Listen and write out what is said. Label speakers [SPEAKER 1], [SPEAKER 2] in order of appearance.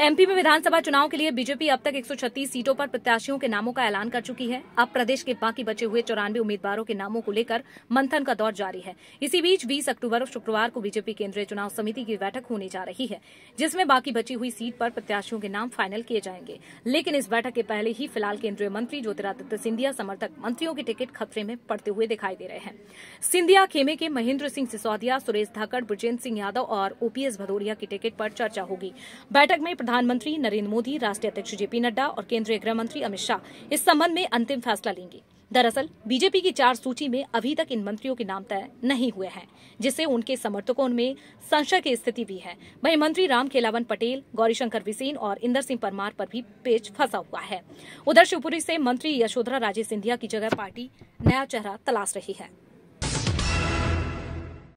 [SPEAKER 1] MP में विधानसभा चुनाव के लिए बीजेपी अब तक 136 सीटों पर प्रत्याशियों के नामों का ऐलान कर चुकी है अब प्रदेश के बाकी बचे हुए चौरानवे उम्मीदवारों के नामों को लेकर मंथन का दौर जारी है इसी बीच 20 अक्टूबर शुक्रवार को बीजेपी केंद्रीय चुनाव समिति की बैठक होने जा रही है जिसमें बाकी बची हुई सीट पर प्रत्याशियों के नाम फाइनल किए जाएंगे लेकिन इस बैठक के पहले ही फिलहाल केंद्रीय मंत्री ज्योतिरादित्य सिंधिया समर्थक मंत्रियों के टिकट खतरे में पड़ते हुए दिखाई दे रहे हैं सिंधिया खेमे के महेंद्र सिंह सिसोदिया सुरेश धाकड़ ब्रजेंद्र सिंह यादव और ओपीएस भदौरिया की टिकट पर चर्चा होगी बैठक में प्रधानमंत्री नरेंद्र मोदी राष्ट्रीय अध्यक्ष जेपी नड्डा और केंद्रीय गृह मंत्री अमित शाह इस संबंध में अंतिम फैसला लेंगे दरअसल बीजेपी की चार सूची में अभी तक इन मंत्रियों के नाम तय नहीं हुए हैं जिससे उनके समर्थकों में संशय की स्थिति भी है वहीं मंत्री राम खेलावन पटेल गौरीशंकर बिसेन और इंदर सिंह परमार पर भी पेच फंसा हुआ है उधर शिवपुरी से मंत्री यशोधरा राजे सिंधिया की जगह पार्टी नया चेहरा तलाश रही है